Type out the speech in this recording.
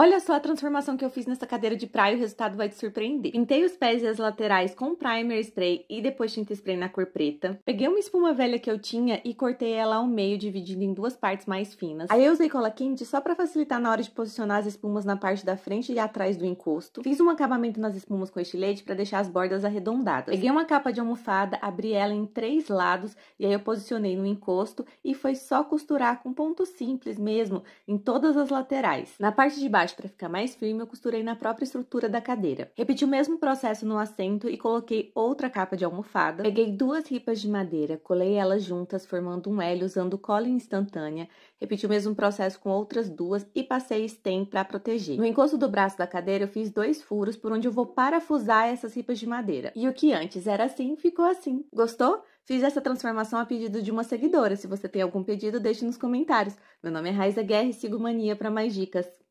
Olha só a transformação que eu fiz nessa cadeira de praia, o resultado vai te surpreender. Pintei os pés e as laterais com primer spray e depois tinta spray na cor preta. Peguei uma espuma velha que eu tinha e cortei ela ao meio, dividindo em duas partes mais finas. Aí eu usei cola quente só para facilitar na hora de posicionar as espumas na parte da frente e atrás do encosto. Fiz um acabamento nas espumas com estilete para deixar as bordas arredondadas. Peguei uma capa de almofada, abri ela em três lados e aí eu posicionei no encosto e foi só costurar com ponto simples mesmo em todas as laterais. Na parte de baixo baixo para ficar mais firme, eu costurei na própria estrutura da cadeira. Repeti o mesmo processo no assento e coloquei outra capa de almofada. Peguei duas ripas de madeira, colei elas juntas, formando um L usando cola instantânea. Repeti o mesmo processo com outras duas e passei stem para proteger. No encosto do braço da cadeira, eu fiz dois furos por onde eu vou parafusar essas ripas de madeira. E o que antes era assim, ficou assim. Gostou? Fiz essa transformação a pedido de uma seguidora. Se você tem algum pedido, deixe nos comentários. Meu nome é Raiza Guerra e sigo Mania para mais dicas.